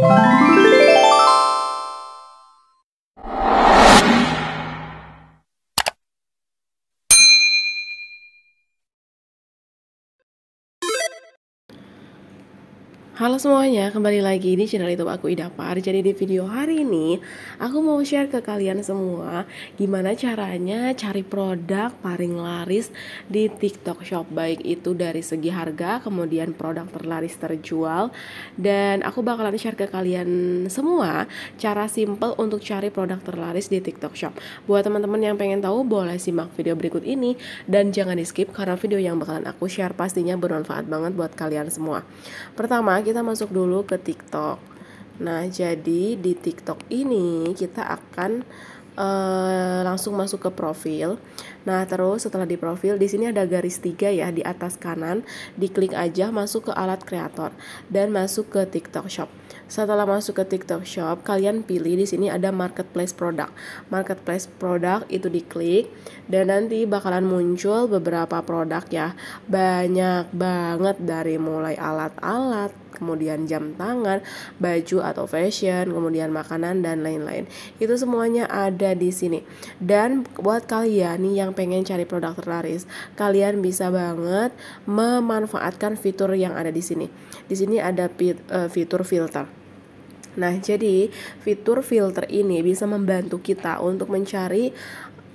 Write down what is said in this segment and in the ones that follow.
Bye. Halo semuanya, kembali lagi di channel YouTube aku Par Jadi di video hari ini aku mau share ke kalian semua gimana caranya cari produk paling laris di TikTok Shop baik itu dari segi harga, kemudian produk terlaris terjual dan aku bakalan share ke kalian semua cara simple untuk cari produk terlaris di TikTok Shop. Buat teman-teman yang pengen tahu boleh simak video berikut ini dan jangan di skip karena video yang bakalan aku share pastinya bermanfaat banget buat kalian semua. Pertama, kita masuk dulu ke TikTok. Nah, jadi di TikTok ini kita akan uh, langsung masuk ke profil. Nah, terus setelah di profil di sini ada garis tiga ya di atas kanan, diklik aja masuk ke alat kreator dan masuk ke TikTok Shop. Setelah masuk ke TikTok Shop, kalian pilih di sini ada marketplace produk. Marketplace produk itu diklik dan nanti bakalan muncul beberapa produk ya. Banyak banget dari mulai alat-alat kemudian jam tangan, baju atau fashion, kemudian makanan dan lain-lain. Itu semuanya ada di sini. Dan buat kalian nih yang yang pengen cari produk terlaris. Kalian bisa banget memanfaatkan fitur yang ada di sini. Di sini ada eh, fitur filter. Nah, jadi fitur filter ini bisa membantu kita untuk mencari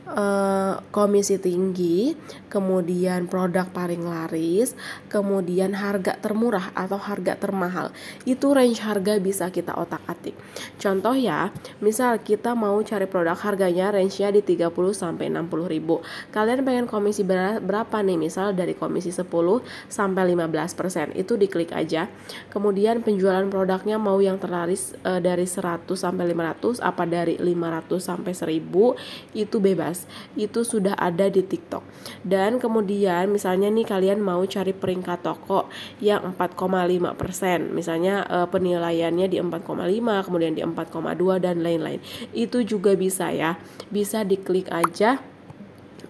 Eh, komisi tinggi, kemudian produk paling laris, kemudian harga termurah atau harga termahal. Itu range harga bisa kita otak-atik. Contoh ya, misal kita mau cari produk harganya range-nya di 30 sampai 60 ribu. Kalian pengen komisi berapa nih? Misal dari komisi 10 sampai 15%. Itu diklik aja. Kemudian penjualan produknya mau yang terlaris eh, dari 100 sampai 500 apa dari 500 sampai 1000 itu bebas itu sudah ada di TikTok. Dan kemudian misalnya nih kalian mau cari peringkat toko yang 4,5%, misalnya eh, penilaiannya di 4,5, kemudian di 4,2 dan lain-lain. Itu juga bisa ya. Bisa diklik aja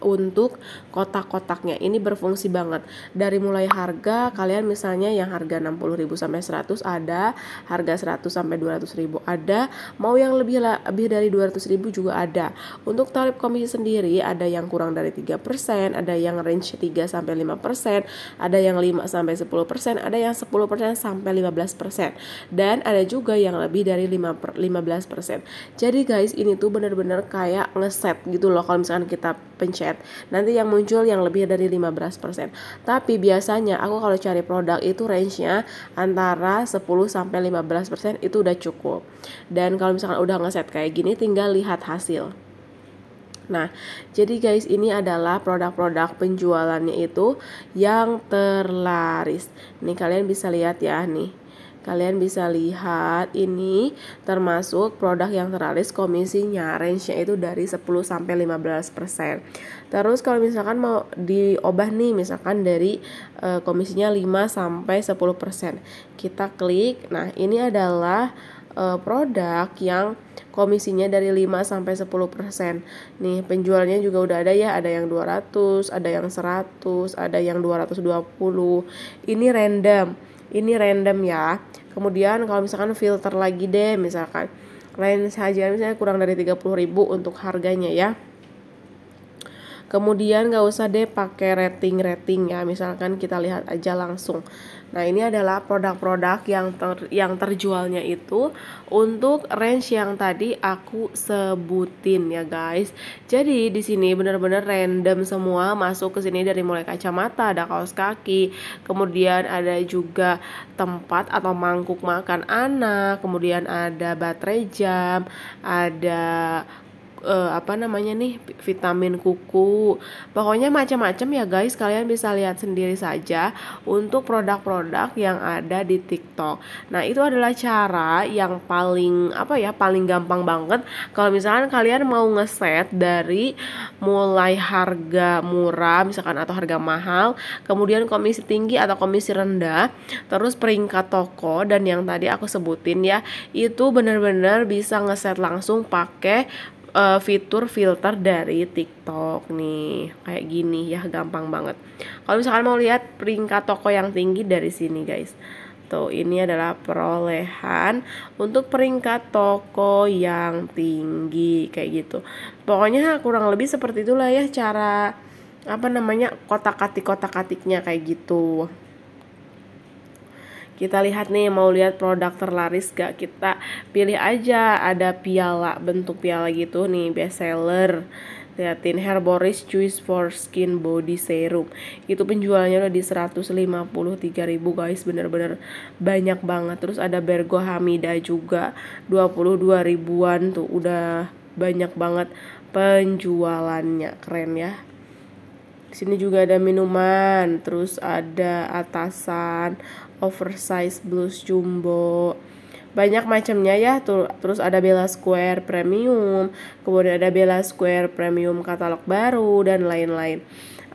untuk kotak-kotaknya ini berfungsi banget dari mulai harga kalian misalnya yang harga 60.000 sampai 100 ada harga 100 sampai 200.000 ada mau yang lebih lebih dari 200.000 juga ada untuk tarif komisi sendiri ada yang kurang dari 3% ada yang range 3 sampai 5% ada yang 5 sampai 10% ada yang 10% sampai 15% dan ada juga yang lebih dari 5 15% jadi guys ini tuh bener-bener kayak ngeset gitu loh kalau misalkan kita chat nanti yang muncul yang lebih dari 15% tapi biasanya aku kalau cari produk itu range-nya antara 10 sampai 15% itu udah cukup dan kalau misalkan udah ngeset kayak gini tinggal lihat hasil Nah, jadi guys, ini adalah produk-produk penjualannya itu yang terlaris. Nih kalian bisa lihat ya nih. Kalian bisa lihat ini termasuk produk yang teralis komisinya range-nya itu dari 10 sampai 15%. Terus kalau misalkan mau diubah nih misalkan dari e, komisinya 5 sampai 10%. Kita klik. Nah, ini adalah e, produk yang komisinya dari 5 sampai 10%. Nih, penjualnya juga udah ada ya, ada yang 200, ada yang 100, ada yang 220. Ini random ini random ya kemudian kalau misalkan filter lagi deh misalkan lain saja misalnya kurang dari puluh ribu untuk harganya ya kemudian nggak usah deh pakai rating-rating ya misalkan kita lihat aja langsung nah ini adalah produk-produk yang ter, yang terjualnya itu untuk range yang tadi aku sebutin ya guys jadi di sini benar-benar random semua masuk ke sini dari mulai kacamata ada kaos kaki kemudian ada juga tempat atau mangkuk makan anak kemudian ada baterai jam ada uh, apa namanya nih vitamin kuku pokoknya macam-macam ya guys kalian bisa lihat sendiri saja untuk produk-produk yang ada di TikTok nah itu adalah cara yang paling apa ya paling gampang banget kalau misalkan kalian mau ngeset dari mulai harga murah misalkan atau harga mahal kemudian komisi tinggi atau komisi rendah terus peringkat toko dan yang tadi aku sebutin ya itu benar-benar bisa ngeset langsung pakai uh, fitur filter dari TikTok nih kayak gini ya gampang banget kalau misalkan mau lihat peringkat toko yang tinggi dari sini guys tuh ini adalah perolehan untuk peringkat toko yang tinggi kayak gitu pokoknya kurang lebih seperti itulah ya cara apa namanya kotak-katik kotak-katiknya kayak gitu kita lihat nih mau lihat produk terlaris gak kita pilih aja ada piala bentuk piala gitu nih best seller liatin Herboris choice for Skin Body Serum itu penjualnya udah di 153 ribu guys bener-bener banyak banget terus ada Bergo Hamida juga 22 ribuan tuh udah banyak banget penjualannya keren ya di sini juga ada minuman, terus ada atasan, oversize blues jumbo. Banyak macamnya ya, terus ada Bella Square Premium, kemudian ada Bella Square Premium katalog baru dan lain-lain.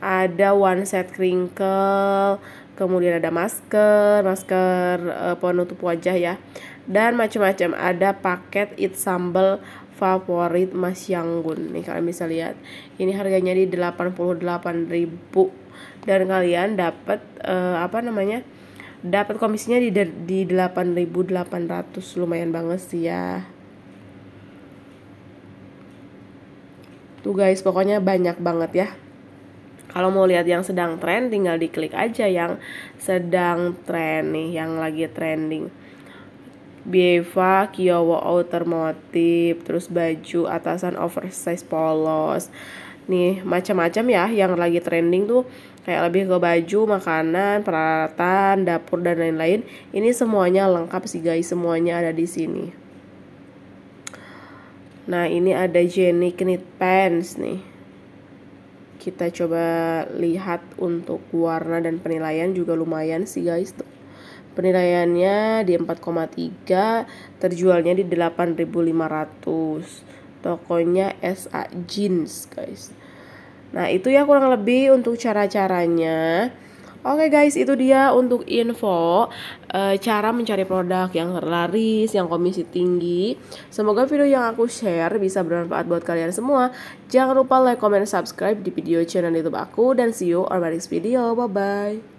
Ada one set crinkle, kemudian ada masker, masker eh, penutup wajah ya dan macam-macam ada paket it sambal favorit Mas Yanggun nih kalian bisa lihat ini harganya di 88.000 dan kalian dapat uh, apa namanya dapat komisinya di di 8.800 lumayan banget sih ya tuh guys pokoknya banyak banget ya kalau mau lihat yang sedang tren tinggal diklik aja yang sedang tren nih yang lagi trending Bieva Kiowa Motif terus baju atasan oversize polos nih macam-macam ya yang lagi trending tuh kayak lebih ke baju makanan peralatan dapur dan lain-lain ini semuanya lengkap sih guys semuanya ada di sini nah ini ada Jenny Knit Pants nih kita coba lihat untuk warna dan penilaian juga lumayan sih guys tuh penilaiannya di 4,3 terjualnya di 8.500 tokonya SA Jeans guys nah itu ya kurang lebih untuk cara-caranya Oke okay guys, itu dia untuk info uh, cara mencari produk yang terlaris, yang komisi tinggi. Semoga video yang aku share bisa bermanfaat buat kalian semua. Jangan lupa like, comment, subscribe di video channel YouTube aku dan see you on my next video. Bye bye.